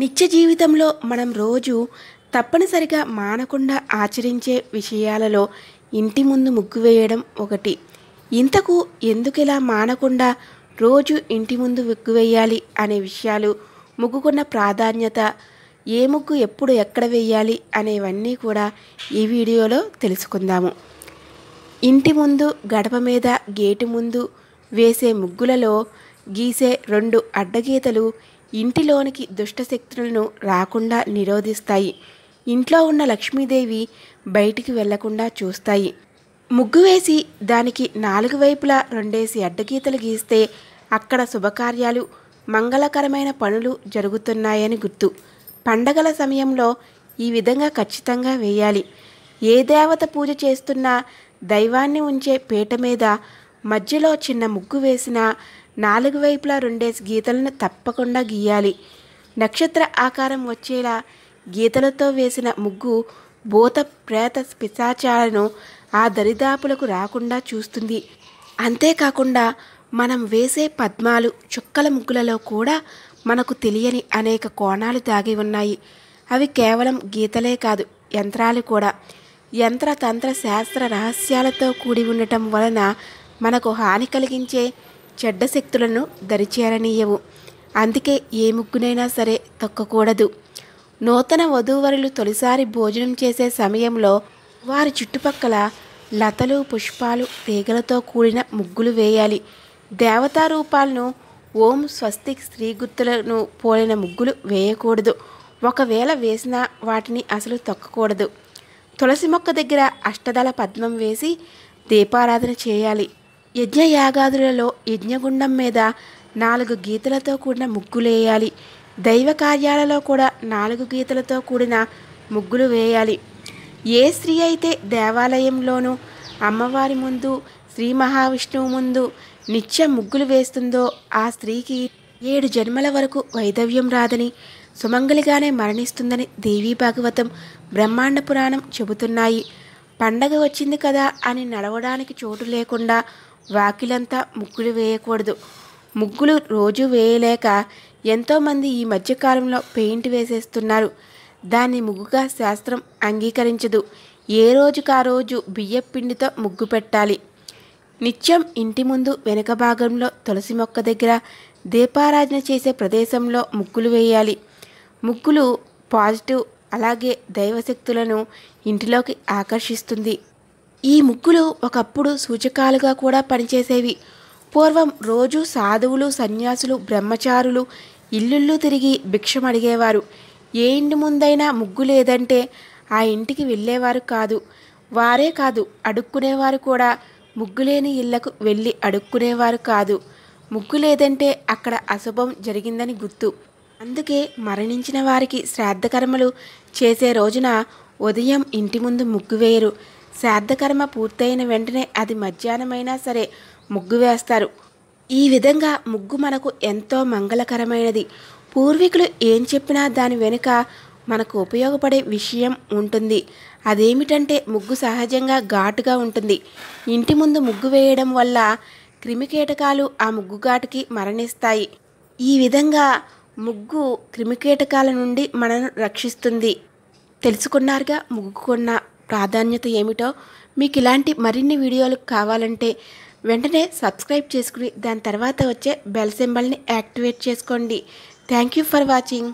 నిత్య జీవితంలో మనం రోజు తప్పనిసరిగా మానకుండా ఆచరించే విషయాలలో ఇంటి ముందు ముగ్గు వేయడం ఒకటి ఇంతకు ఎందుకు ఇలా మానకుండా రోజు ఇంటి ముందు ముగ్గు వేయాలి అనే విషయాలు ముగ్గుకున్న ప్రాధాన్యత ఏ ముగ్గు ఎప్పుడు ఎక్కడ వేయాలి అనేవన్నీ కూడా ఈ వీడియోలో తెలుసుకుందాము ఇంటి ముందు గడప మీద గేటు ముందు వేసే ముగ్గులలో గీసే రెండు అడ్డగీతలు ఇంటిలోనికి దుష్టశక్తులను రాకుండా నిరోధిస్తాయి ఇంట్లో ఉన్న లక్ష్మీదేవి బయటికి వెళ్లకుండా చూస్తాయి ముగ్గు వేసి దానికి నాలుగు వైపులా రెండేసి అడ్డగీతలు గీస్తే అక్కడ శుభకార్యాలు మంగళకరమైన పనులు జరుగుతున్నాయని గుర్తు పండగల సమయంలో ఈ విధంగా ఖచ్చితంగా వేయాలి ఏ దేవత పూజ చేస్తున్నా దైవాన్ని ఉంచే పీట మీద మధ్యలో చిన్న ముగ్గు వేసినా నాలుగు వైపులా రెండేసి గీతలను తప్పకుండా గీయాలి నక్షత్ర ఆకారం వచ్చేలా గీతలతో వేసిన ముగ్గు భూత ప్రేత పిశాచాలను ఆ దరిదాపులకు రాకుండా చూస్తుంది అంతేకాకుండా మనం వేసే పద్మాలు చుక్కల ముగ్గులలో కూడా మనకు తెలియని అనేక కోణాలు దాగి ఉన్నాయి అవి కేవలం గీతలే కాదు యంత్రాలు కూడా యంత్ర తంత్ర శాస్త్ర రహస్యాలతో కూడి ఉండటం వలన మనకు హాని కలిగించే చెడ్డ శక్తులను దరిచేరనీయవు అందుకే ఏ ముగ్గునైనా సరే తొక్కకూడదు నూతన వధూవరులు తొలిసారి భోజనం చేసే సమయంలో వారి చుట్టుపక్కల లతలు పుష్పాలు తీగలతో కూడిన ముగ్గులు వేయాలి దేవతారూపాలను రూపాలను ఓం స్వస్తి స్త్రీ గుర్తులను పోలిన ముగ్గులు వేయకూడదు ఒకవేళ వేసినా వాటిని అసలు తొక్కకూడదు తులసి మొక్క దగ్గర అష్టదళ పద్మం వేసి దీపారాధన చేయాలి యజ్ఞయాగాదులలో యజ్ఞగుండం మీద నాలుగు గీతలతో కూడిన వేయాలి దైవ కార్యాలలో కూడా నాలుగు గీతలతో కూడిన ముగ్గులు వేయాలి ఏ స్త్రీ అయితే దేవాలయంలోనూ అమ్మవారి ముందు శ్రీ మహావిష్ణువు ముందు నిత్యం ముగ్గులు వేస్తుందో ఆ స్త్రీకి ఏడు జన్మల వరకు వైదవ్యం రాదని సుమంగలిగానే మరణిస్తుందని దేవీ భాగవతం బ్రహ్మాండ పురాణం చెబుతున్నాయి పండగ వచ్చింది కదా అని నడవడానికి చోటు లేకుండా వాకిలంతా ముగ్గులు వేయకూడదు ముగ్గులు రోజు వేయలేక ఎంతోమంది ఈ మధ్యకాలంలో పెయింట్ వేసేస్తున్నారు దాన్ని ముగ్గుగా శాస్త్రం అంగీకరించదు ఏ రోజుకా రోజు బియ్యపిండితో ముగ్గు పెట్టాలి నిత్యం ఇంటి ముందు వెనక భాగంలో తులసి మొక్క దగ్గర దీపారాధన చేసే ప్రదేశంలో ముగ్గులు వేయాలి ముగ్గులు పాజిటివ్ అలాగే దైవశక్తులను ఇంటిలోకి ఆకర్షిస్తుంది ఈ ముగ్గులు ఒకప్పుడు సూచకాలుగా కూడా పనిచేసేవి పూర్వం రోజు సాధువులు సన్యాసులు బ్రహ్మచారులు ఇల్లుళ్ళు తిరిగి భిక్షం అడిగేవారు ఏ ఇంటి ముందైనా ముగ్గు లేదంటే ఆ ఇంటికి వెళ్ళేవారు కాదు వారే కాదు అడుక్కునేవారు కూడా ముగ్గులేని ఇళ్లకు వెళ్ళి అడుక్కునేవారు కాదు ముగ్గు లేదంటే అక్కడ అశుభం జరిగిందని గుర్తు అందుకే మరణించిన వారికి శ్రాద్ధకర్మలు చేసే రోజున ఉదయం ఇంటి ముందు ముగ్గు వేయరు శ్రాద్ధకర్మ పూర్తయిన వెంటనే అది మధ్యాహ్నమైనా సరే ముగ్గు వేస్తారు ఈ విధంగా ముగ్గు మనకు ఎంతో మంగళకరమైనది పూర్వీకులు ఏం చెప్పినా దాని వెనుక మనకు ఉపయోగపడే విషయం ఉంటుంది అదేమిటంటే ముగ్గు సహజంగా ఘాటుగా ఉంటుంది ఇంటి ముందు ముగ్గు వేయడం వల్ల క్రిమికీటకాలు ఆ ముగ్గు ఘాటుకి మరణిస్తాయి ఈ విధంగా ముగ్గు క్రిమికీటకాల నుండి మనను రక్షిస్తుంది తెలుసుకున్నారుగా ముగ్గుకున్న ప్రాధాన్యత ఏమిటో మీకు ఇలాంటి మరిన్ని వీడియోలు కావాలంటే వెంటనే సబ్స్క్రైబ్ చేసుకుని దాని తర్వాత వచ్చే బెల్ సింబల్ని యాక్టివేట్ చేసుకోండి థ్యాంక్ యూ ఫర్ వాచింగ్